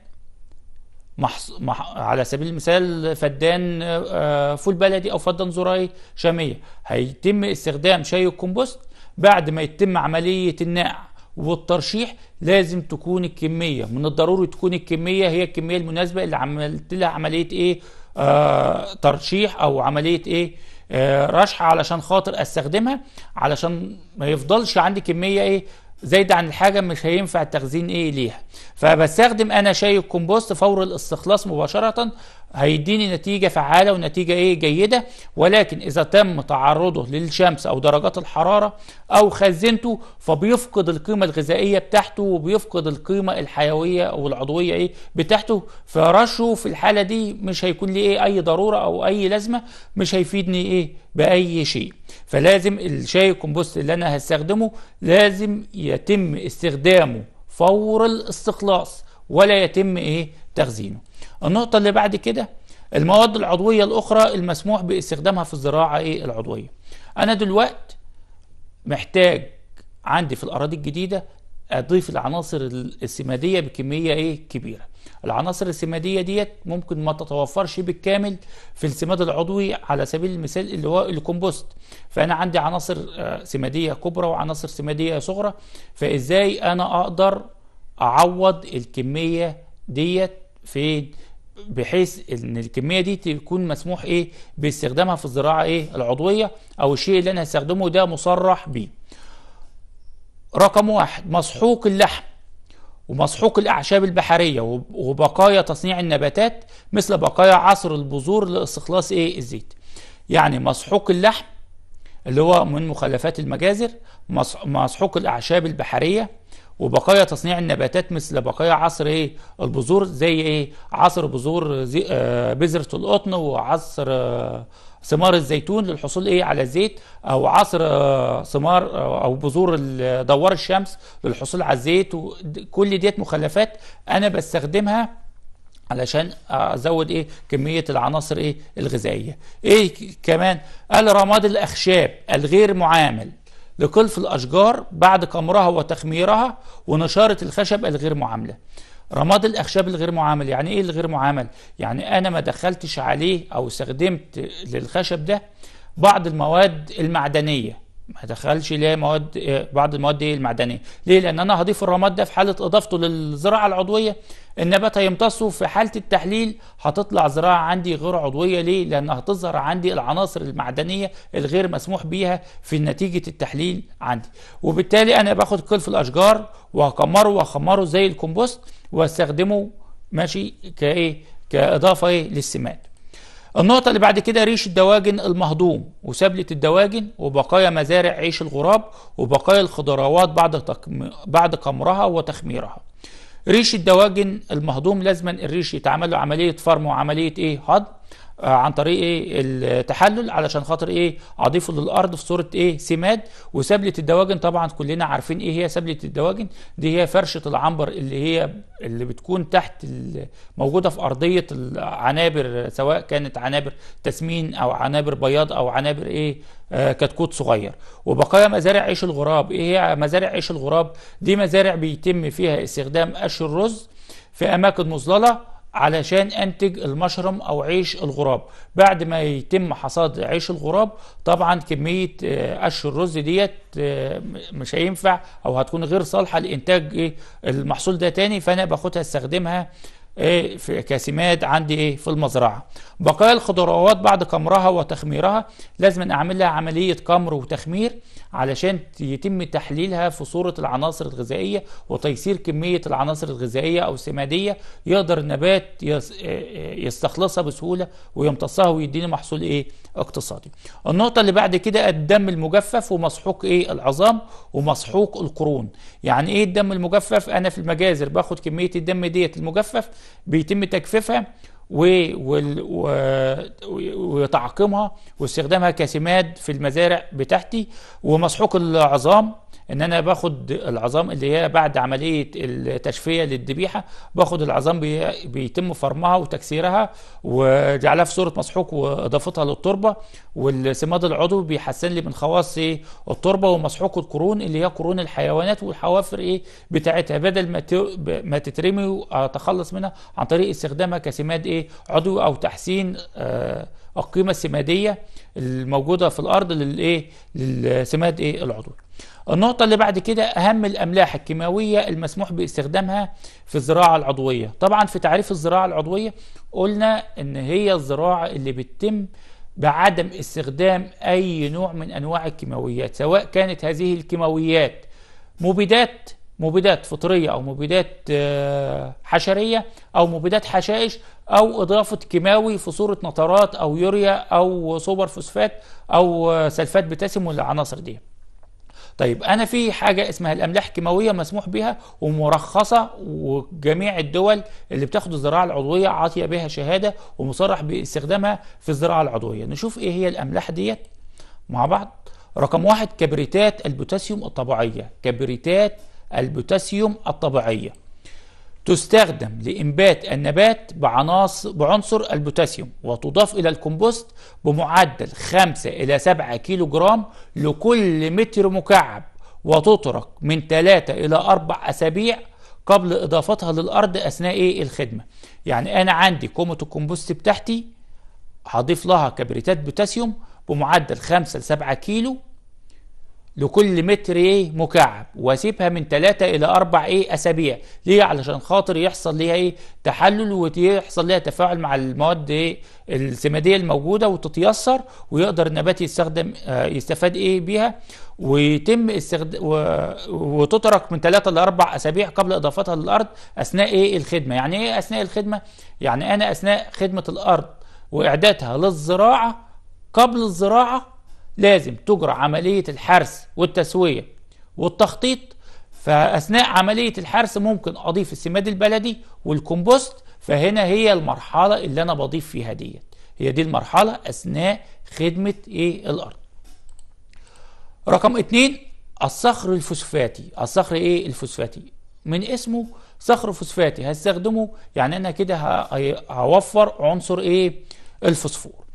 محص... مح... على سبيل المثال فدان آه، فول بلدي أو فدان زراعي شامية هيتم استخدام شاي الكمبوست بعد ما يتم عملية النقع والترشيح لازم تكون الكميه من الضروري تكون الكميه هي الكميه المناسبه اللي عملت لها عمليه ايه آه ترشيح او عمليه ايه آه رشح علشان خاطر استخدمها علشان ما يفضلش عندي كميه ايه زايدة عن الحاجة مش هينفع التخزين ايه ليها فبستخدم انا شاي الكمبوست فور الاستخلاص مباشرة هيديني نتيجة فعالة ونتيجة ايه جيدة ولكن اذا تم تعرضه للشمس او درجات الحرارة او خزنته فبيفقد القيمة الغذائية بتاعته وبيفقد القيمة الحيوية او العضوية ايه بتاعته فرشه في الحالة دي مش هيكون لي ايه اي ضرورة او اي لازمة مش هيفيدني ايه باي شيء فلازم الشاي الكمبوست اللي انا هستخدمه لازم يتم استخدامه فور الاستخلاص ولا يتم ايه تخزينه النقطة اللي بعد كده المواد العضوية الأخرى المسموح باستخدامها في الزراعة إيه العضوية أنا دلوقت محتاج عندي في الأراضي الجديدة أضيف العناصر السمادية بكمية إيه كبيرة العناصر السمادية ديت ممكن ما تتوفرش بالكامل في السماد العضوي على سبيل المثال اللي هو الكومبوست فأنا عندي عناصر آه، سمادية كبرى وعناصر سمادية صغرى فإزاي أنا أقدر أعوض الكمية ديت فين؟ بحيث ان الكميه دي تكون مسموح ايه باستخدامها في الزراعه ايه العضويه او الشيء اللي انا هستخدمه ده مصرح بيه رقم واحد مسحوق اللحم ومسحوق الأعشاب البحرية وبقايا تصنيع النباتات مثل بقايا عصر البذور لاستخلاص إيه الزيت يعني مسحوق اللحم اللي هو من مخلفات المجازر مسحوق الأعشاب البحرية وبقايا تصنيع النباتات مثل بقايا عصر ايه البذور زي ايه عصر بذور آه، بذرة القطن وعصر آه، ثمار الزيتون للحصول ايه على زيت او عصر آه، ثمار او بذور دوار الشمس للحصول على الزيت كل ديت مخلفات انا بستخدمها علشان ازود ايه كميه العناصر ايه الغذائيه ايه كمان الرماد الاخشاب الغير معامل لكلف الأشجار بعد كمرها وتخميرها ونشارة الخشب الغير معاملة رماد الأخشاب الغير معامل يعني إيه الغير معامل؟ يعني أنا ما دخلتش عليه أو استخدمت للخشب ده بعض المواد المعدنية ما دخلش ليه مواد بعض المواد المعدنيه ليه لان انا هضيف الرماد ده في حاله اضافته للزراعه العضويه النبات هيمتصه في حالة التحليل هتطلع زراعة عندي غير عضوية ليه؟ لأن هتظهر عندي العناصر المعدنية الغير مسموح بيها في نتيجة التحليل عندي وبالتالي أنا باخد كلف الأشجار وهكمره وأخمره زي الكومبوست واستخدمه ماشي كإيه؟ كإضافة إيه؟ للسماد النقطة اللي بعد كده ريش الدواجن المهضوم وسبلة الدواجن وبقايا مزارع عيش الغراب وبقايا الخضروات بعد تكم... بعد كمرها وتخميرها. ريش الدواجن المهضوم لازما الريش يتعمل له عمليه فرم وعمليه ايه هضم آه، عن طريق ايه التحلل علشان خاطر ايه اضيفه للارض في صوره ايه سماد وسبله الدواجن طبعا كلنا عارفين ايه هي سبله الدواجن دي هي فرشه العنبر اللي هي اللي بتكون تحت موجوده في ارضيه العنابر سواء كانت عنابر تسمين او عنابر بياض او عنابر ايه آه كتكوت صغير وبقايا مزارع عيش الغراب ايه هي مزارع عيش الغراب دي مزارع بيتم فيها استخدام قش الرز في اماكن مظلله علشان انتج المشرم او عيش الغراب بعد ما يتم حصاد عيش الغراب طبعا كميه آه، قش الرز ديت آه، مش هينفع او هتكون غير صالحه لانتاج آه، المحصول ده تاني فانا باخدها استخدمها ايه في عندي ايه في المزرعه بقايا الخضروات بعد كمرها وتخميرها لازم اعمل لها عمليه كمر وتخمير علشان يتم تحليلها في صوره العناصر الغذائيه وتيسير كميه العناصر الغذائيه او السماديه يقدر النبات إيه، إيه، يستخلصها بسهوله ويمتصها ويديني محصول ايه اقتصادي النقطه اللي بعد كده الدم المجفف ومسحوق ايه العظام ومسحوق القرون يعني ايه الدم المجفف انا في المجازر باخد كميه الدم ديت المجفف بيتم تجفيفها وتعقيمها واستخدامها كسماد في المزارع بتاعتي ومسحوق العظام ان انا باخد العظام اللي هي بعد عمليه التشفيه للذبيحه باخد العظام بي بيتم فرمها وتكسيرها وجعلها في صوره مسحوق واضافتها للتربه والسماد العضوي بيحسن لي من خواص ايه التربه ومسحوق القرون اللي هي قرون الحيوانات والحوافر ايه بتاعتها بدل ما ما تترمي واتخلص منها عن طريق استخدامها كسماد ايه عضوي او تحسين آه القيمه السماديه الموجوده في الارض للايه للسماد ايه العضوي النقطة اللي بعد كده أهم الأملاح الكيماوية المسموح باستخدامها في الزراعة العضوية طبعا في تعريف الزراعة العضوية قلنا إن هي الزراعة اللي بتتم بعدم استخدام أي نوع من أنواع الكيماويات سواء كانت هذه الكيماويات مبيدات مبيدات فطرية أو مبيدات آه، حشرية أو مبيدات حشائش أو إضافة كيماوي في صورة نطرات أو يوريا أو سوبر فوسفات أو آه، سلفات بوتاسيوم والعناصر دي طيب أنا في حاجة اسمها الأملاح الكيماوية مسموح بها ومرخصة وجميع الدول اللي بتاخد الزراعة العضوية عاطية بها شهادة ومصرح باستخدامها في الزراعة العضوية نشوف إيه هي الأملاح ديت مع بعض رقم واحد كبريتات البوتاسيوم الطبيعية كبريتات البوتاسيوم الطبيعية تستخدم لإنبات النبات بعنصر البوتاسيوم وتضاف إلى الكمبوست بمعدل 5 إلى 7 كيلو جرام لكل متر مكعب وتترك من 3 إلى 4 أسابيع قبل إضافتها للأرض أثناء الخدمة يعني أنا عندي كومة الكمبوست بتاعتي هضيف لها كبريتات بوتاسيوم بمعدل 5 ل 7 كيلو لكل متر ايه مكعب واسيبها من 3 الى 4 ايه اسابيع ليه علشان خاطر يحصل ليها ايه تحلل ويحصل ليها تفاعل مع المواد ايه السماديه الموجوده وتتيسر ويقدر النبات يستخدم آه يستفاد ايه بيها ويتم استخدام وتترك من 3 ل 4 اسابيع قبل اضافتها للارض اثناء ايه الخدمه يعني ايه اثناء الخدمه يعني انا اثناء خدمه الارض واعدادها للزراعه قبل الزراعه لازم تجرى عملية الحرث والتسوية والتخطيط فأثناء عملية الحرث ممكن أضيف السماد البلدي والكمبوست فهنا هي المرحلة اللي أنا بضيف فيها ديت هي دي المرحلة أثناء خدمة إيه الأرض رقم اتنين الصخر الفوسفاتي الصخر إيه الفوسفاتي من اسمه صخر فوسفاتي هستخدمه يعني أنا كده هوفر عنصر إيه الفوسفور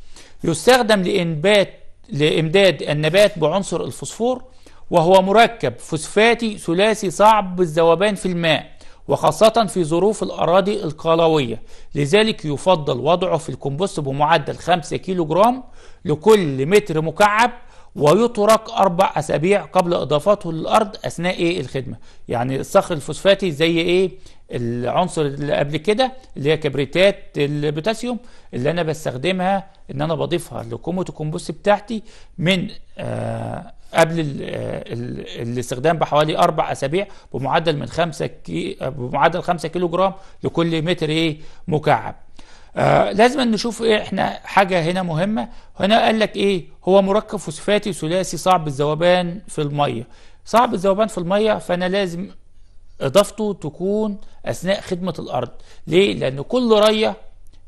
يستخدم لإنبات لإمداد النبات بعنصر الفوسفور وهو مركب فوسفاتي ثلاثي صعب الذوبان في الماء وخاصة في ظروف الأراضي القلوية لذلك يفضل وضعه في الكمبوست بمعدل 5 كيلو جرام لكل متر مكعب ويترك أربع أسابيع قبل إضافته للأرض أثناء إيه الخدمة يعني الصخر الفوسفاتي زي إيه العنصر اللي قبل كده اللي هي كبريتات البوتاسيوم اللي انا بستخدمها ان انا بضيفها لكومة الكمبوست بتاعتي من آه قبل الـ آه، الـ الاستخدام بحوالي اربع اسابيع بمعدل من 5 كي آه، بمعدل 5 كيلو جرام لكل متر ايه مكعب آه لازم نشوف ايه احنا حاجه هنا مهمه هنا قال لك ايه هو مركب فوسفاتي ثلاثي صعب الذوبان في الميه صعب الذوبان في الميه فانا لازم اضافته تكون اثناء خدمه الارض ليه لان كل ريه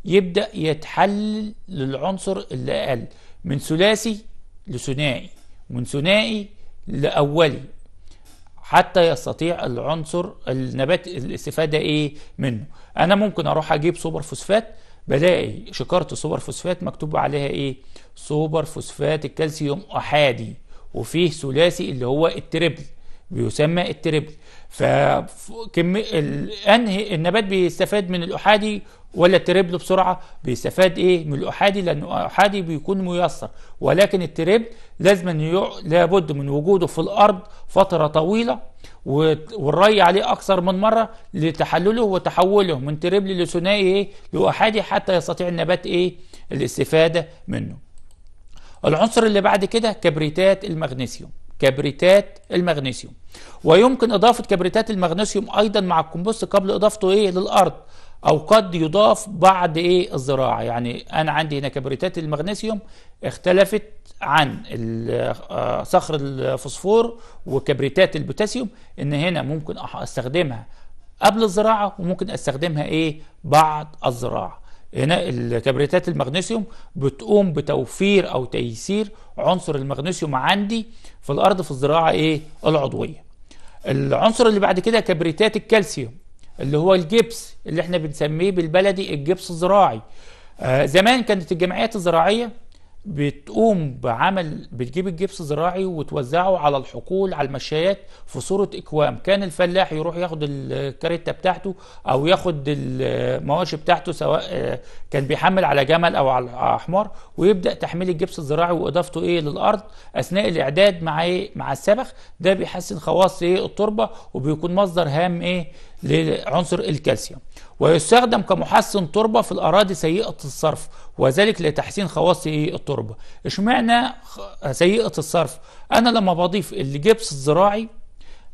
يبدا يتحلل للعنصر اللي اقل من ثلاثي لثنائي ومن ثنائي لاولي حتى يستطيع العنصر النبات الاستفاده ايه منه انا ممكن اروح اجيب سوبر فوسفات بلاقي شكاره سوبر فوسفات مكتوب عليها ايه سوبر فوسفات الكالسيوم احادي وفيه ثلاثي اللي هو التريبل بيسمى التربل فكم انهي النبات بيستفاد من الاحادي ولا التربل بسرعه بيستفاد ايه من الاحادي لان الاحادي بيكون ميسر ولكن التربل لازم لابد من وجوده في الارض فتره طويله والري عليه اكثر من مره لتحلله وتحوله من تربل لثنائي ايه لاحادي حتى يستطيع النبات ايه الاستفاده منه العنصر اللي بعد كده كبريتات المغنيسيوم كبريتات المغنيسيوم ويمكن إضافة كبريتات المغنيسيوم أيضا مع الكمبوست قبل إضافته إيه للأرض أو قد يضاف بعد إيه الزراعة يعني أنا عندي هنا كبريتات المغنيسيوم اختلفت عن آه، صخر الفوسفور وكبريتات البوتاسيوم إن هنا ممكن أستخدمها قبل الزراعة وممكن أستخدمها إيه بعد الزراعة هنا الكبريتات المغنيسيوم بتقوم بتوفير او تيسير عنصر المغنيسيوم عندي في الارض في الزراعه ايه العضويه العنصر اللي بعد كده كبريتات الكالسيوم اللي هو الجبس اللي احنا بنسميه بالبلدي الجبس الزراعي آه زمان كانت الجمعيات الزراعيه بتقوم بعمل بتجيب الجبس الزراعي وتوزعه على الحقول على المشايات في صورة اكوام كان الفلاح يروح ياخد الكاريتا بتاعته او ياخد المواشي بتاعته سواء آه، كان بيحمل على جمل او على حمار ويبدا تحميل الجبس الزراعي واضافته ايه للارض اثناء الاعداد مع ايه مع السبخ ده بيحسن خواص ايه التربه وبيكون مصدر هام ايه لعنصر الكالسيوم ويستخدم كمحسن تربة في الأراضي سيئة الصرف وذلك لتحسين خواص التربة اشمعنى سيئة الصرف أنا لما بضيف الجبس الزراعي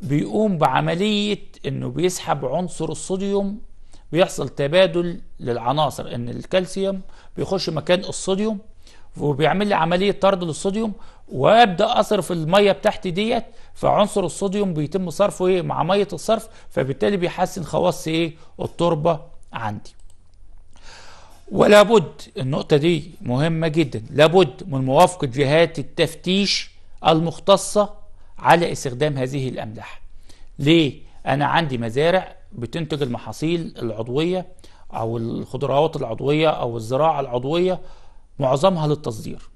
بيقوم بعملية انه بيسحب عنصر الصوديوم بيحصل تبادل للعناصر ان الكالسيوم بيخش مكان الصوديوم وبيعمل لي عملية طرد للصوديوم وابدا اصرف الميه بتاعتي ديت فعنصر الصوديوم بيتم صرفه ايه مع ميه الصرف فبالتالي بيحسن خواص ايه التربه عندي ولابد النقطه دي مهمه جدا لابد من موافقه جهات التفتيش المختصه على استخدام هذه الاملاح ليه انا عندي مزارع بتنتج المحاصيل العضويه او الخضروات العضويه او الزراعه العضويه معظمها للتصدير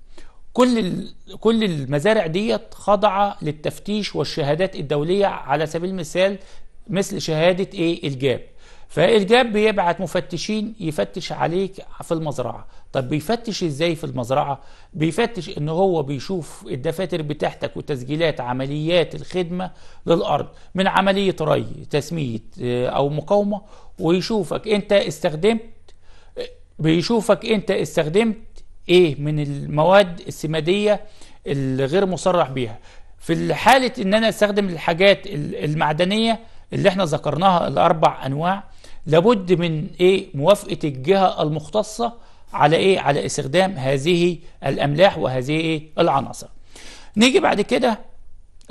كل كل المزارع ديت خاضعه للتفتيش والشهادات الدوليه على سبيل المثال مثل شهاده ايه الجاب فالجاب بيبعت مفتشين يفتش عليك في المزرعه طب بيفتش ازاي في المزرعه بيفتش ان هو بيشوف الدفاتر بتاعتك وتسجيلات عمليات الخدمه للارض من عمليه ري تسميه آه، او مقاومه ويشوفك انت استخدمت آه، بيشوفك انت استخدمت ايه من المواد السماديه الغير مصرح بيها في حاله ان انا استخدم الحاجات المعدنيه اللي احنا ذكرناها الاربع انواع لابد من ايه موافقه الجهه المختصه على ايه على استخدام هذه الاملاح وهذه إيه العناصر نيجي بعد كده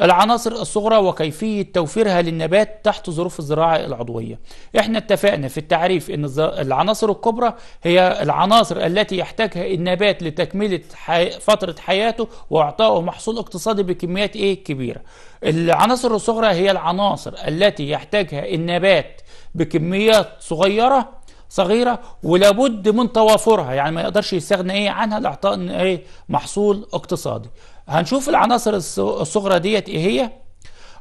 العناصر الصغرى وكيفية توفيرها للنبات تحت ظروف الزراعة العضوية احنا اتفقنا في التعريف ان العناصر الكبرى هي العناصر التي يحتاجها النبات لتكملة حي... فترة حياته واعطائه محصول اقتصادي بكميات ايه كبيرة العناصر الصغرى هي العناصر التي يحتاجها النبات بكميات صغيرة صغيرة ولابد من توافرها يعني ما يقدرش يستغنى ايه عنها لاعطاء ايه محصول اقتصادي هنشوف العناصر الصغرى ديت ايه هي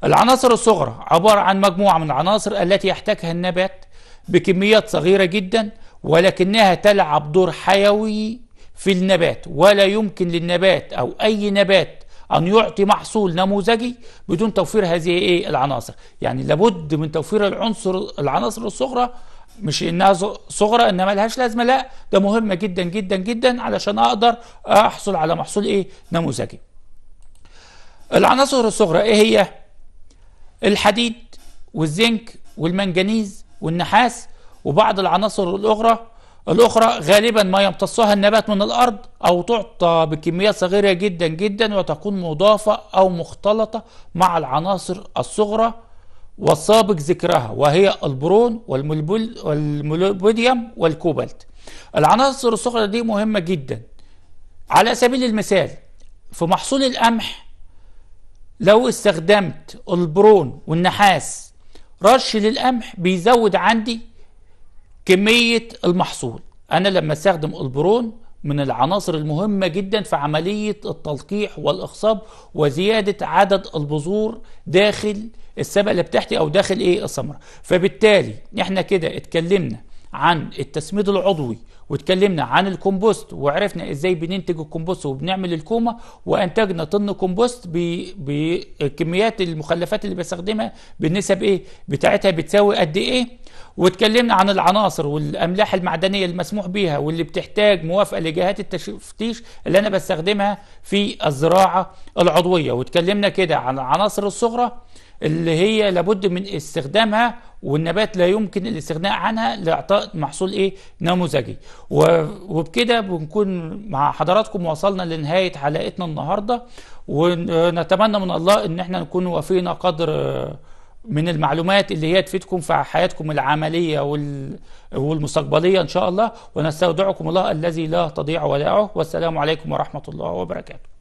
العناصر الصغرى عبارة عن مجموعة من العناصر التي يحتاجها النبات بكميات صغيرة جدا ولكنها تلعب دور حيوي في النبات ولا يمكن للنبات أو أي نبات أن يعطي محصول نموذجي بدون توفير هذه إيه العناصر يعني لابد من توفير العنصر العناصر الصغرى مش انها صغرى انما لهاش لازمه لا ده مهم جدا جدا جدا علشان اقدر احصل على محصول ايه نموذجي العناصر الصغرى ايه هي الحديد والزنك والمنجنيز والنحاس وبعض العناصر الاخرى الاخرى غالبا ما يمتصها النبات من الارض او تعطى بكميات صغيره جدا جدا وتكون مضافه او مختلطه مع العناصر الصغرى والسابق ذكرها وهي البرون والموليبوديوم والكوبالت العناصر الصغرى دي مهمه جدا على سبيل المثال في محصول القمح لو استخدمت البرون والنحاس رش للقمح بيزود عندي كمية المحصول أنا لما استخدم البرون من العناصر المهمة جدا في عملية التلقيح والإخصاب وزيادة عدد البذور داخل اللي بتاعتي أو داخل إيه الثمرة فبالتالي إحنا كده اتكلمنا عن التسميد العضوي واتكلمنا عن الكومبوست وعرفنا ازاي بننتج الكومبوست وبنعمل الكومه وانتجنا طن كومبوست بكميات المخلفات اللي بستخدمها بالنسب ايه بتاعتها بتساوي قد ايه واتكلمنا عن العناصر والاملاح المعدنيه المسموح بيها واللي بتحتاج موافقه لجهات التفتيش اللي انا بستخدمها في الزراعه العضويه واتكلمنا كده عن العناصر الصغرى اللي هي لابد من استخدامها والنبات لا يمكن الاستغناء عنها لاعطاء محصول ايه نموذجي وبكده بنكون مع حضراتكم وصلنا لنهايه حلقتنا النهارده ونتمنى من الله ان احنا نكون وفينا قدر من المعلومات اللي هي تفيدكم في حياتكم العمليه والمستقبليه ان شاء الله ونستودعكم الله الذي لا تضيع ودائعه والسلام عليكم ورحمه الله وبركاته